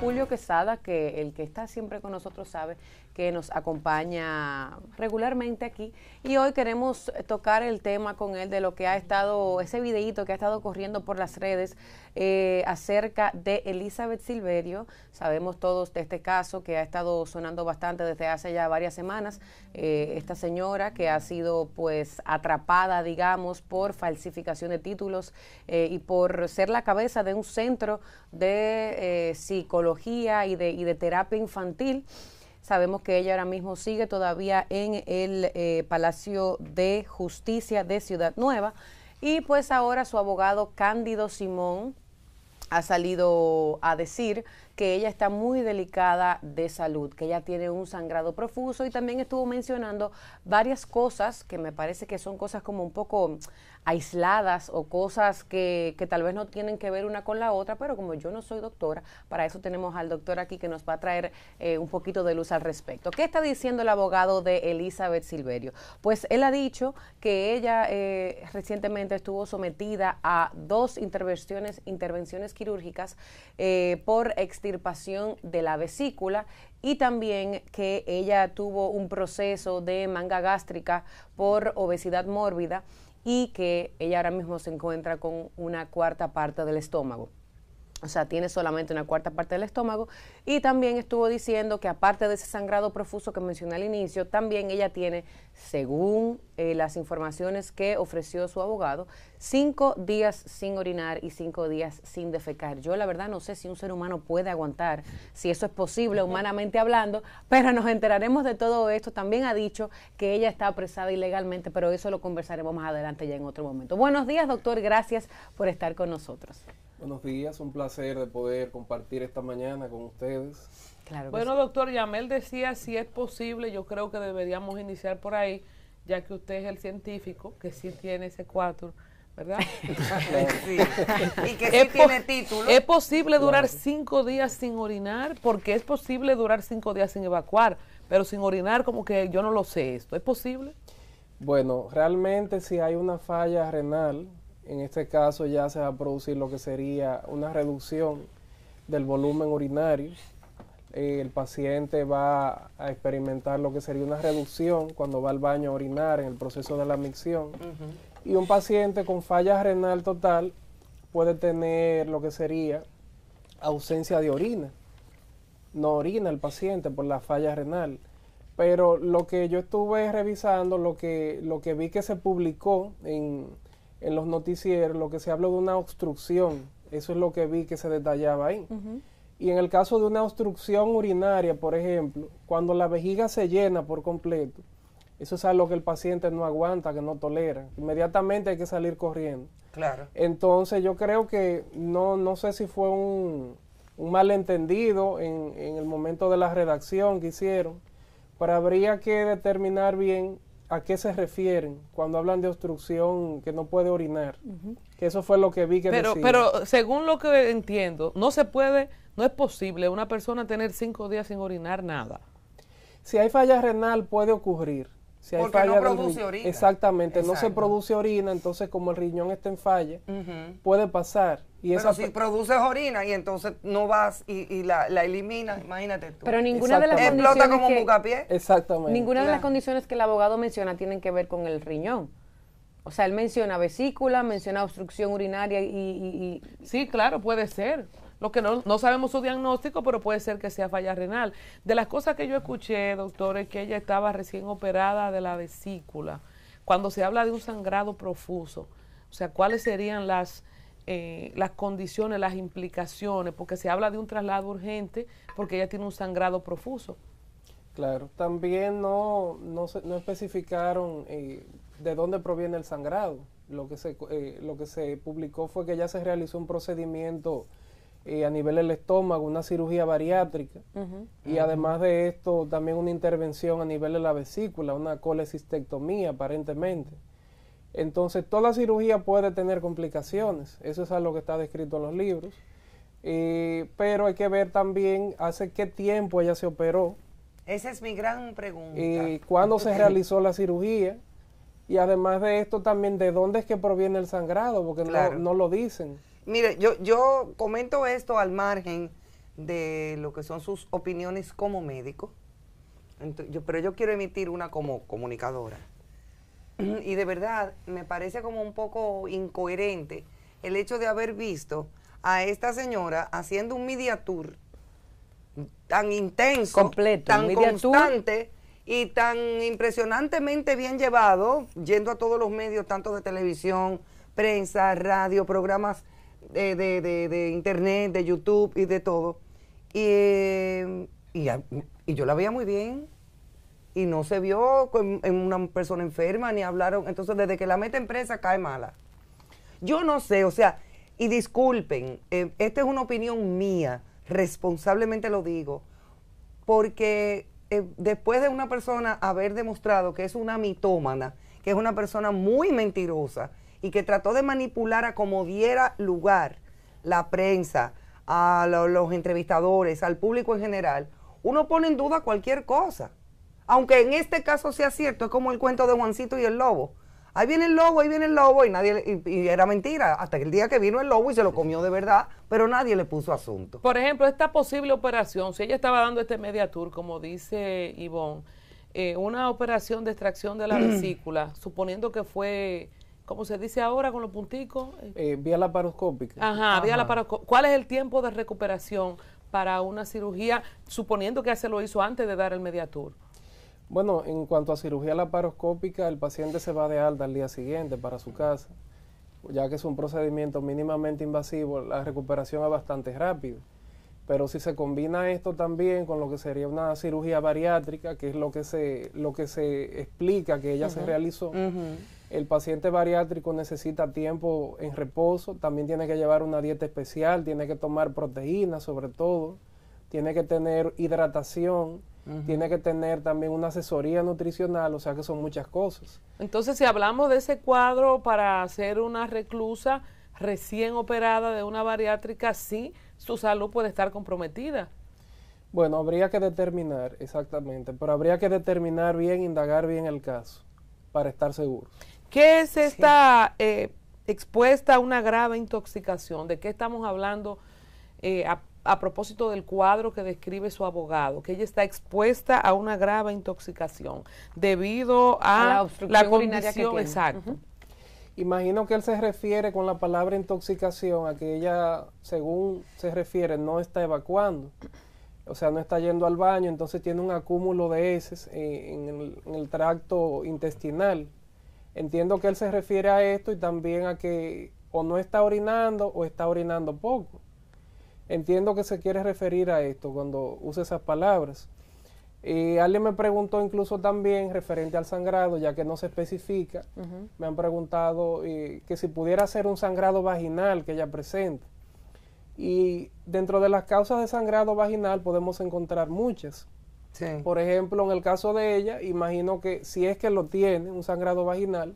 Julio Quesada, que el que está siempre con nosotros sabe que nos acompaña regularmente aquí. Y hoy queremos tocar el tema con él de lo que ha estado, ese videíto que ha estado corriendo por las redes eh, acerca de Elizabeth Silverio. Sabemos todos de este caso que ha estado sonando bastante desde hace ya varias semanas. Eh, esta señora que ha sido pues atrapada, digamos, por falsificación de títulos eh, y por ser la cabeza de un centro de eh, psicología y de, de, terapia infantil. Sabemos que ella ahora mismo sigue todavía en el eh, Palacio de Justicia de Ciudad Nueva. Y pues ahora su abogado Cándido Simón ha salido a decir que ella está muy delicada de salud, que ella tiene un sangrado profuso y también estuvo mencionando varias cosas que me parece que son cosas como un poco aisladas o cosas que, que, tal vez no tienen que ver una con la otra, pero como yo no soy doctora, para eso tenemos al doctor aquí que nos va a traer eh, un poquito de luz al respecto. ¿Qué está diciendo el abogado de Elizabeth Silverio? Pues él ha dicho que ella eh, recientemente estuvo sometida a dos intervenciones, intervenciones quirúrgicas eh, por extirpación de la vesícula y también que ella tuvo un proceso de manga gástrica por obesidad mórbida y que ella ahora mismo se encuentra con una cuarta parte del estómago o sea, tiene solamente una cuarta parte del estómago. Y también estuvo diciendo que aparte de ese sangrado profuso que mencioné al inicio, también ella tiene, según eh, las informaciones que ofreció su abogado, cinco días sin orinar y cinco días sin defecar. Yo la verdad no sé si un ser humano puede aguantar, si eso es posible humanamente hablando, pero nos enteraremos de todo esto. También ha dicho que ella está apresada ilegalmente, pero eso lo conversaremos más adelante ya en otro momento. Buenos días, doctor. Gracias por estar con nosotros. Buenos días, un placer de poder compartir esta mañana con ustedes. Claro bueno, doctor, Yamel decía, si es posible, yo creo que deberíamos iniciar por ahí, ya que usted es el científico, que sí tiene ese cuatro, ¿verdad? sí. Y que sí tiene título. Es posible durar cinco días sin orinar, porque es posible durar cinco días sin evacuar, pero sin orinar como que yo no lo sé esto, ¿es posible? Bueno, realmente si hay una falla renal, en este caso ya se va a producir lo que sería una reducción del volumen urinario. Eh, el paciente va a experimentar lo que sería una reducción cuando va al baño a orinar en el proceso de la micción. Y un paciente con falla renal total puede tener lo que sería ausencia de orina. No orina el paciente por la falla renal. Pero lo que yo estuve revisando, lo que, lo que vi que se publicó en, en los noticieros lo que se habló de una obstrucción. Eso es lo que vi que se detallaba ahí. Y en el caso de una obstrucción urinaria, por ejemplo, cuando la vejiga se llena por completo, eso es algo que el paciente no aguanta, que no tolera. Inmediatamente hay que salir corriendo. Claro. Entonces yo creo que no, no sé si fue un, un malentendido en, en el momento de la redacción que hicieron, pero habría que determinar bien a qué se refieren cuando hablan de obstrucción que no puede orinar. Que eso fue lo que vi que pero, Pero según lo que entiendo, no se puede, no es posible una persona tener cinco días sin orinar nada. Si hay falla renal puede ocurrir, porque no produce orina. Exactamente, no se produce orina, entonces como el riñón está en falla, puede pasar. Y Pero si produces orina y entonces no vas y, la, la, eliminas, imagínate Pero ninguna de las condiciones como que, Ninguna de las condiciones que el abogado menciona tienen que ver con el riñón. O sea, él menciona vesícula, menciona obstrucción urinaria y... Sí, claro, puede ser lo que no, sabemos su diagnóstico, pero puede ser que sea falla renal. De las cosas que yo escuché, doctor, es que ella estaba recién operada de la vesícula. Cuando se habla de un sangrado profuso, o sea, ¿cuáles serían las, eh, las condiciones, las implicaciones? Porque se habla de un traslado urgente porque ella tiene un sangrado profuso. Claro, también no, no, especificaron eh, de dónde proviene el sangrado. Lo que, se, eh, lo que se publicó fue que ya se realizó un procedimiento eh, a nivel del estómago, una cirugía bariátrica y además de esto también una intervención a nivel de la vesícula, una colecistectomía aparentemente. Entonces, toda cirugía puede tener complicaciones, eso es algo que está descrito en los libros, eh, pero hay que ver también hace qué tiempo ella se operó. Esa es mi gran pregunta. y eh, ¿Cuándo se realizó la cirugía? Y además de esto también, ¿de dónde es que proviene el sangrado? Porque no, no lo dicen. Mire, yo, yo comento esto al margen de lo que son sus opiniones como médico, pero yo quiero emitir una como comunicadora. Y de verdad me parece como un poco incoherente el hecho de haber visto a esta señora haciendo un media tour tan intenso, tan constante y tan impresionantemente bien llevado, yendo a todos los medios, tanto de televisión, prensa, radio, programas de, internet, de YouTube y de todo. Y, y, y, yo la veía muy bien. Y no se vio en, una persona enferma, ni hablaron. Entonces, desde que la meten presa, cae mala. Yo no sé, o sea, y disculpen, eh, esta es una opinión mía, responsablemente lo digo, porque eh, después de una persona haber demostrado que es una mitómana, que es una persona muy mentirosa, y que trató de manipular a como diera lugar la prensa, a los entrevistadores, al público en general, uno pone en duda cualquier cosa. Aunque en este caso sea cierto, es como el cuento de Juancito y el lobo. Ahí viene el lobo, ahí viene el lobo, y nadie y, era mentira, hasta que el día que vino el lobo y se lo comió de verdad, pero nadie le puso asunto. Por ejemplo, esta posible operación, si ella estaba dando este media tour, como dice Ivonne, eh, una operación de extracción de la vesícula, suponiendo que fue ¿Cómo se dice ahora con los punticos. Eh, eh, vía laparoscópica. Ajá, vía laparoscópica. ¿Cuál es el tiempo de recuperación para una cirugía, suponiendo que se lo hizo antes de dar el Mediatur? Bueno, en cuanto a cirugía laparoscópica, el paciente se va de alta al día siguiente para su casa. Ya que es un procedimiento mínimamente invasivo, la recuperación es bastante rápida. Pero si se combina esto también con lo que sería una cirugía bariátrica, que es lo que se, lo que se explica que ella se realizó, el paciente bariátrico necesita tiempo en reposo, también tiene que llevar una dieta especial, tiene que tomar proteínas sobre todo, tiene que tener hidratación, Tiene que tener también una asesoría nutricional, o sea que son muchas cosas. Entonces, si hablamos de ese cuadro para hacer una reclusa recién operada de una bariátrica, sí, su salud puede estar comprometida. Bueno, habría que determinar, exactamente, pero habría que determinar bien, indagar bien el caso para estar seguro. ¿Qué es esta eh, expuesta a una grave intoxicación? ¿De qué estamos hablando eh, a, propósito del cuadro que describe su abogado? Que ella está expuesta a una grave intoxicación debido a la, obstrucción Imagino que él se refiere con la palabra intoxicación a que ella, según se refiere, no está evacuando. O sea, no está yendo al baño, entonces tiene un acúmulo de heces eh, en el tracto intestinal Entiendo que él se refiere a esto y también a que o no está orinando o está orinando poco. Entiendo que se quiere referir a esto cuando usa esas palabras. Y eh, alguien me preguntó incluso también referente al sangrado, ya que no se especifica, me han preguntado eh, que si pudiera ser un sangrado vaginal que ella presenta. Y dentro de las causas de sangrado vaginal podemos encontrar muchas. Por ejemplo, en el caso de ella, imagino que si es que lo tiene, un sangrado vaginal,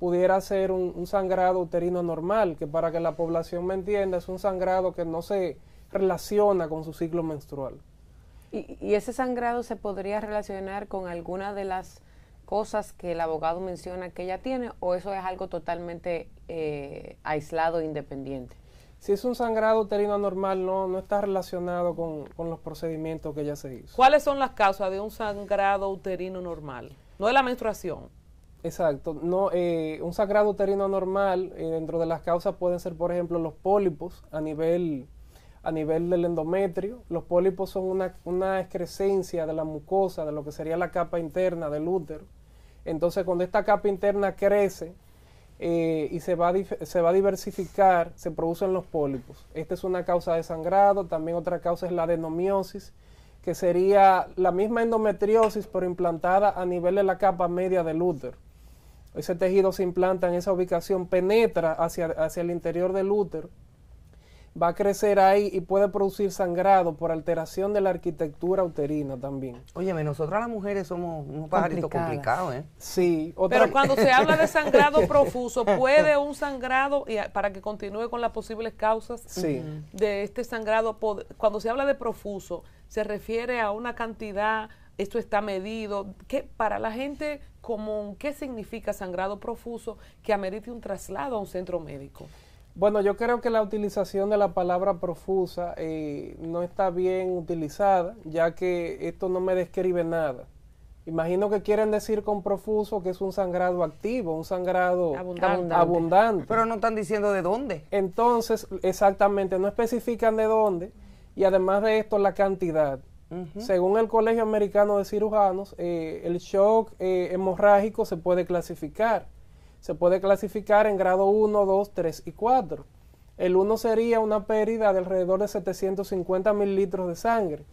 pudiera ser un, sangrado uterino normal, que para que la población me entienda, es un sangrado que no se relaciona con su ciclo menstrual. ¿Y, ese sangrado se podría relacionar con alguna de las cosas que el abogado menciona que ella tiene o eso es algo totalmente eh, aislado, e independiente? si es un sangrado uterino anormal, no, no está relacionado con, los procedimientos que ya se hizo. ¿Cuáles son las causas de un sangrado uterino normal? No de la menstruación. Exacto. No, eh, un sangrado uterino normal, eh, dentro de las causas pueden ser, por ejemplo, los pólipos a nivel, a nivel del endometrio. Los pólipos son una, una excrescencia de la mucosa, de lo que sería la capa interna del útero. Entonces, cuando esta capa interna crece, eh, y se va, a diversificar, se producen los pólipos. Esta es una causa de sangrado, también otra causa es la adenomiosis, que sería la misma endometriosis pero implantada a nivel de la capa media del útero. Ese tejido se implanta en esa ubicación, penetra hacia el interior del útero va a crecer ahí y puede producir sangrado por alteración de la arquitectura uterina también. Óyeme, nosotras las mujeres somos un pajarito complicado, ¿eh? Sí. Pero cuando se habla de sangrado profuso, ¿puede un sangrado, y para que continúe con las posibles causas de este sangrado, cuando se habla de profuso, se refiere a una cantidad esto está medido. que para la gente común, ¿qué significa sangrado profuso que amerite un traslado a un centro médico? Bueno, yo creo que la utilización de la palabra profusa eh, no está bien utilizada, ya que esto no me describe nada. Imagino que quieren decir con profuso que es un sangrado activo, un sangrado abundante. Pero no están diciendo de dónde. Entonces, exactamente, no especifican de dónde y además de esto la cantidad. Según el Colegio Americano de Cirujanos, eh, el shock eh, hemorrágico se puede clasificar se puede clasificar en grado 1, 2, 3 y 4. El 1 sería una pérdida de alrededor de 750 mil litros de sangre.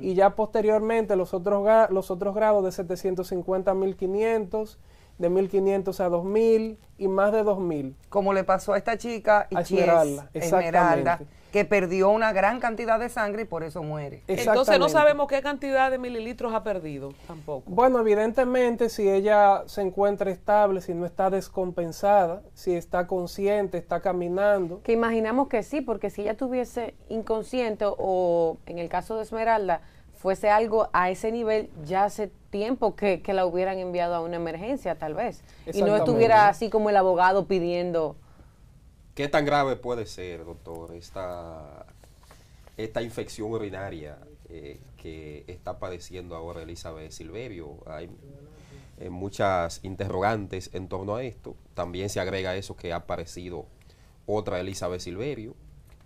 Y ya posteriormente los otros, los otros grados de 750 mil 500, de 1500 a 2000 y más de 2000. Como le pasó a esta chica y Esmeralda, exactamente. Esmeralda que perdió una gran cantidad de sangre y por eso muere. Entonces no sabemos qué cantidad de mililitros ha perdido tampoco. Bueno, evidentemente si ella se encuentra estable, si no está descompensada, si está consciente, está caminando. Que imaginamos que sí, porque si ella estuviese inconsciente o en el caso de Esmeralda fuese algo a ese nivel, ya hace tiempo que, que la hubieran enviado a una emergencia tal vez. Y no estuviera así como el abogado pidiendo... ¿Qué tan grave puede ser, doctor, esta, esta infección urinaria eh, que está padeciendo ahora Elizabeth Silverio? Hay eh, muchas interrogantes en torno a esto. También se agrega eso que ha aparecido otra Elizabeth Silverio,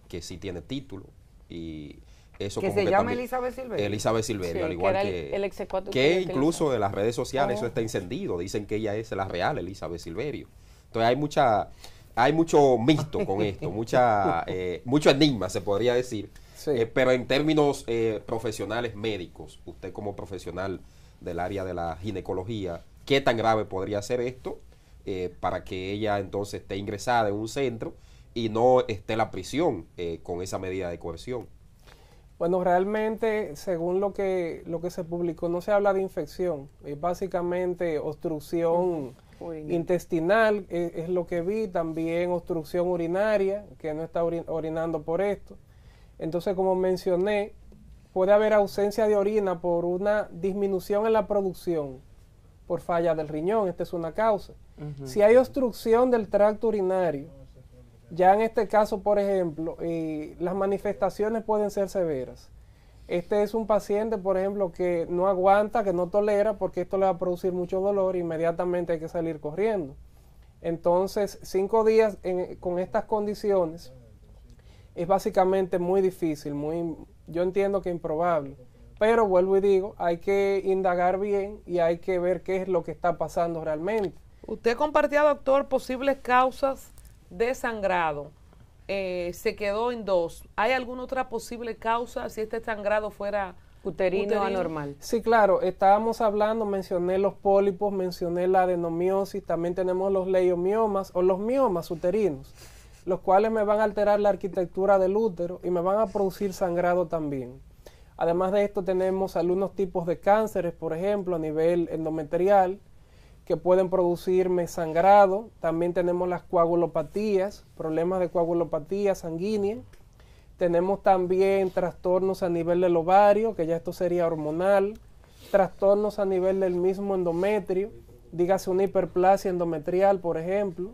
que sí tiene título y eso que se llama Elizabeth Silverio. Elizabeth Silverio, al igual que, el, que, incluso en las redes sociales eso oh. está encendido, dicen que ella es la real Elizabeth Silverio. Entonces hay mucha hay mucho mixto con esto, mucha, eh, mucho enigma se podría decir. Eh, pero en términos eh, profesionales médicos, usted como profesional del área de la ginecología, ¿qué tan grave podría ser esto para que ella entonces esté ingresada en un centro y no esté en la prisión con esa medida de coerción? Bueno, realmente, según lo que, lo que se publicó, no se habla de infección, es básicamente obstrucción intestinal, e, es, lo que vi, también obstrucción urinaria, que no está orinando por esto. Entonces, como mencioné, puede haber ausencia de orina por una disminución en la producción por falla del riñón, esta es una causa. Si hay obstrucción del tracto urinario, ya en este caso, por ejemplo, eh, las manifestaciones pueden ser severas. Este es un paciente, por ejemplo, que no aguanta, que no tolera, porque esto le va a producir mucho dolor, inmediatamente hay que salir corriendo. Entonces, cinco días con estas condiciones es básicamente muy difícil, muy, yo entiendo que improbable. Pero vuelvo y digo, hay que indagar bien y hay que ver qué es lo que está pasando realmente. Usted compartía, doctor, posibles causas de sangrado. Eh, se quedó en dos. ¿Hay alguna otra posible causa si este sangrado fuera uterino, o anormal? Sí, claro, estábamos hablando, mencioné los pólipos, mencioné la adenomiosis, también tenemos los leiomiomas o los miomas uterinos, los cuales me van a alterar la arquitectura del útero y me van a producir sangrado también. Además de esto tenemos algunos tipos de cánceres, por ejemplo, a nivel endometrial, que pueden producirme sangrado. También tenemos las coagulopatías, problemas de coagulopatía sanguínea. Tenemos también trastornos a nivel del ovario, que ya esto sería hormonal. Trastornos a nivel del mismo endometrio, dígase una hiperplasia endometrial, por ejemplo.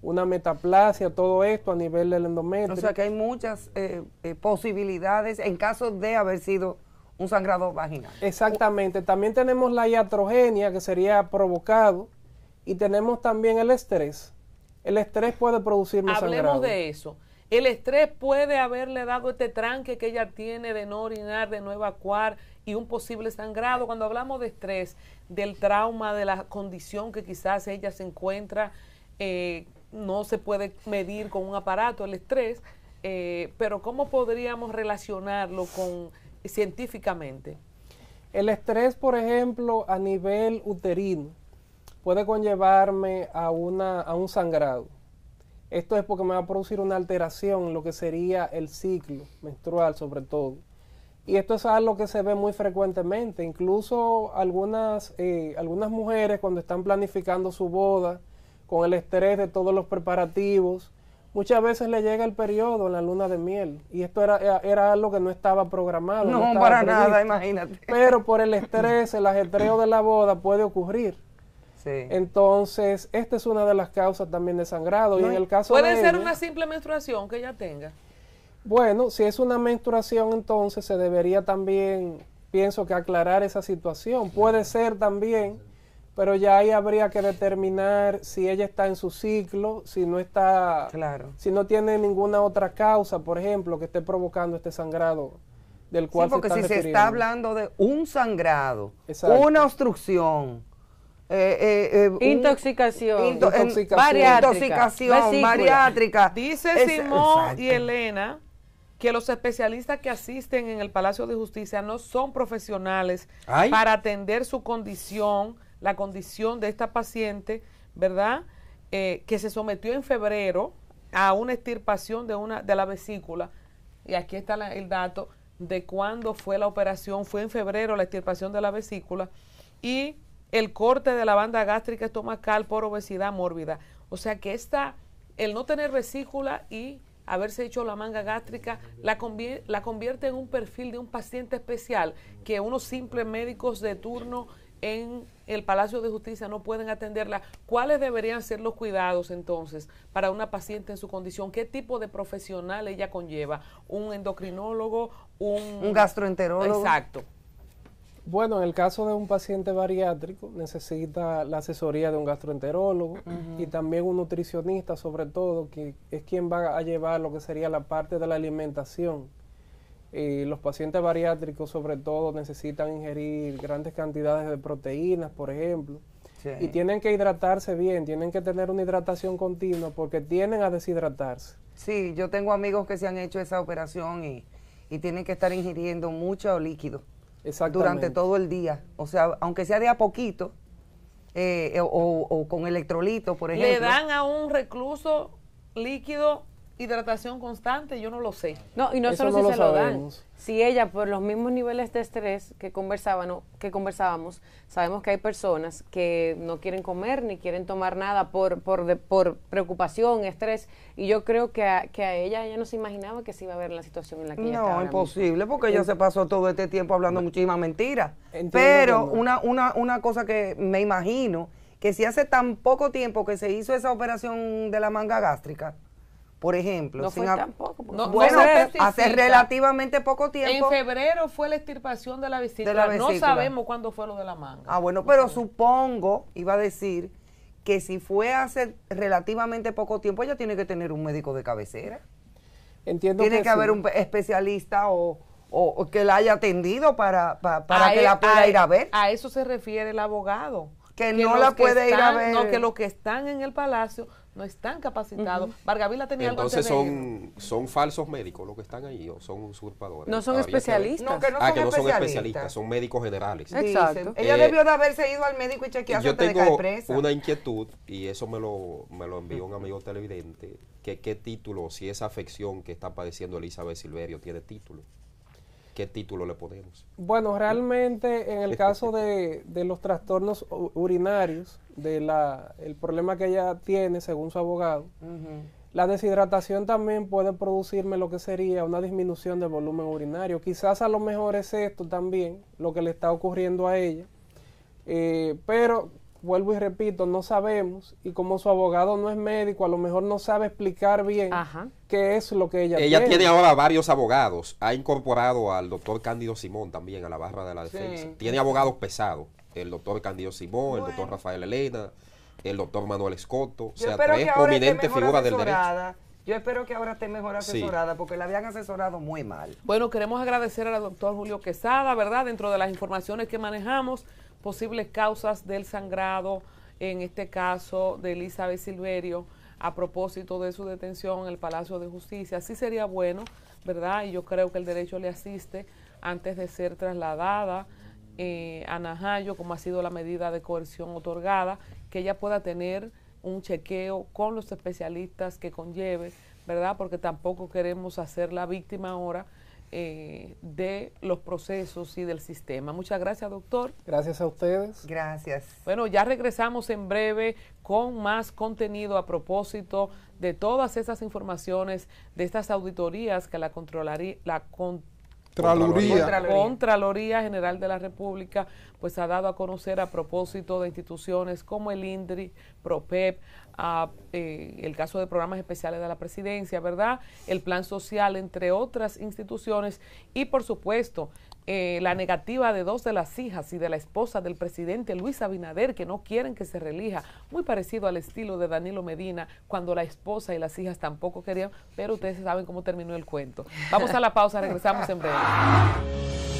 Una metaplasia, todo esto a nivel del endometrio. O sea que hay muchas eh, eh, posibilidades en caso de haber sido un sangrado vaginal. Exactamente. También tenemos la iatrogenia, que sería provocado, y tenemos también el estrés. El estrés puede producir más. sangrado. Hablemos de eso. El estrés puede haberle dado este tranque que ella tiene de no orinar, de no evacuar y un posible sangrado. Cuando hablamos de estrés, del trauma, de la condición que quizás ella se encuentra, eh, no se puede medir con un aparato el estrés, eh, pero ¿cómo podríamos relacionarlo con científicamente? El estrés, por ejemplo, a nivel uterino puede conllevarme a, una, a un sangrado. Esto es porque me va a producir una alteración en lo que sería el ciclo menstrual sobre todo. Y esto es algo que se ve muy frecuentemente. Incluso algunas, eh, algunas mujeres cuando están planificando su boda, con el estrés de todos los preparativos, Muchas veces le llega el periodo en la luna de miel y esto era, era algo que no estaba programado. No, para nada, imagínate. Pero por el estrés, el ajetreo de la boda puede ocurrir. Sí. Entonces, esta es una de las causas también de sangrado. y en el caso puede ser una simple menstruación que ella tenga. Bueno, si es una menstruación, entonces se debería también, pienso que aclarar esa situación. Puede ser también pero ya ahí habría que determinar si ella está en su ciclo, si no está, claro. si no tiene ninguna otra causa, por ejemplo, que esté provocando este sangrado del cual sí, porque si se está hablando de un sangrado, una obstrucción, eh, eh, eh, intoxicación, intoxicación, bariátrica, Dice Simón y Elena que los especialistas que asisten en el Palacio de Justicia no son profesionales para atender su condición la condición de esta paciente, ¿verdad? Eh, que se sometió en febrero a una extirpación de, una, de la vesícula. Y aquí está el dato de cuándo fue la operación. Fue en febrero la extirpación de la vesícula y el corte de la banda gástrica estomacal por obesidad mórbida. O sea que esta, el no tener vesícula y haberse hecho la manga gástrica la convierte en un perfil de un paciente especial que unos simples médicos de turno en el Palacio de Justicia no pueden atenderla, ¿cuáles deberían ser los cuidados entonces para una paciente en su condición? ¿Qué tipo de profesional ella conlleva? ¿Un endocrinólogo? ¿Un, gastroenterólogo? Exacto. Bueno, en el caso de un paciente bariátrico necesita la asesoría de un gastroenterólogo y también un nutricionista sobre todo, que es quien va a llevar lo que sería la parte de la alimentación y los pacientes bariátricos sobre todo necesitan ingerir grandes cantidades de proteínas, por ejemplo. Y tienen que hidratarse bien, tienen que tener una hidratación continua porque tienen a deshidratarse. Sí, yo tengo amigos que se han hecho esa operación y, tienen que estar ingiriendo mucho líquido durante todo el día. O sea, aunque sea de a poquito eh, o, o, con electrolitos, por ejemplo. Le dan a un recluso líquido hidratación constante, yo no lo sé. No, y no solo si se lo dan. Si ella, por los mismos niveles de estrés que, conversaban, que conversábamos, sabemos que hay personas que no quieren comer ni quieren tomar nada por, por, por preocupación, estrés. Y yo creo que a, que a ella ella no se imaginaba que se iba a ver la situación en la que ella No, imposible, porque ella se pasó todo este tiempo hablando muchísimas mentiras. Pero una, una, una cosa que me imagino, que si hace tan poco tiempo que se hizo esa operación de la manga gástrica, por ejemplo. hace relativamente poco tiempo. En febrero fue la extirpación de la visita No sabemos cuándo fue lo de la manga. Ah, bueno, pero supongo, iba a decir, que si fue hace relativamente poco tiempo, ella tiene que tener un médico de cabecera. Entiendo tiene que, haber un especialista o, que la haya atendido para, para, que la e-, pueda ir a ver. E-, a eso se refiere el abogado. Que, no la puede ir a ver. que los que están en el palacio no están capacitados. Uh tenía Entonces son, son falsos médicos los que están ahí o son usurpadores. No son especialistas. ah, son que no especialistas. son especialistas, son médicos generales. Exacto. Ella eh, debió de haberse ido al médico y chequearse yo tengo una inquietud y eso me lo, me lo envió un amigo televidente, que qué título, si esa afección que está padeciendo Elizabeth Silverio tiene título qué título le podemos? Bueno, realmente en el caso de, los trastornos urinarios, de el problema que ella tiene, según su abogado, la deshidratación también puede producirme lo que sería una disminución del volumen urinario. Quizás a lo mejor es esto también lo que le está ocurriendo a ella. Eh, pero vuelvo y repito, no sabemos y como su abogado no es médico, a lo mejor no sabe explicar bien qué es lo que ella, ella tiene. Ella tiene ahora varios abogados, ha incorporado al doctor Cándido Simón también a la barra de la defensa. Tiene abogados pesados, el doctor Cándido Simón, el doctor Rafael Elena, el doctor Manuel Escoto, o sea, tres prominentes figuras del derecho. Yo espero que ahora esté mejor asesorada porque la habían asesorado muy mal. Bueno, queremos agradecer al doctor Julio Quesada, ¿verdad? Dentro de las informaciones que manejamos, posibles causas del sangrado, en este caso de Elizabeth Silverio, a propósito de su detención en el Palacio de Justicia. Sí sería bueno, ¿verdad? Y yo creo que el derecho le asiste antes de ser trasladada eh, a Najayo, como ha sido la medida de coerción otorgada, que ella pueda tener un chequeo con los especialistas que conlleve, ¿verdad? Porque tampoco queremos hacer la víctima ahora eh, de los procesos y del sistema. Muchas gracias, doctor. Gracias a ustedes. Gracias. Bueno, ya regresamos en breve con más contenido a propósito de todas esas informaciones, de estas auditorías que la, controlaría, la Contraloría. Contraloría. General de la República, pues ha dado a conocer a propósito de instituciones como el INDRI, PROPEP, eh, el caso de programas especiales de la presidencia, ¿verdad? El Plan Social, entre otras instituciones, y por supuesto, eh, la negativa de dos de las hijas y de la esposa del presidente Luis Abinader, que no quieren que se relija, muy parecido al estilo de Danilo Medina, cuando la esposa y las hijas tampoco querían, pero ustedes saben cómo terminó el cuento. Vamos a la pausa, regresamos en breve.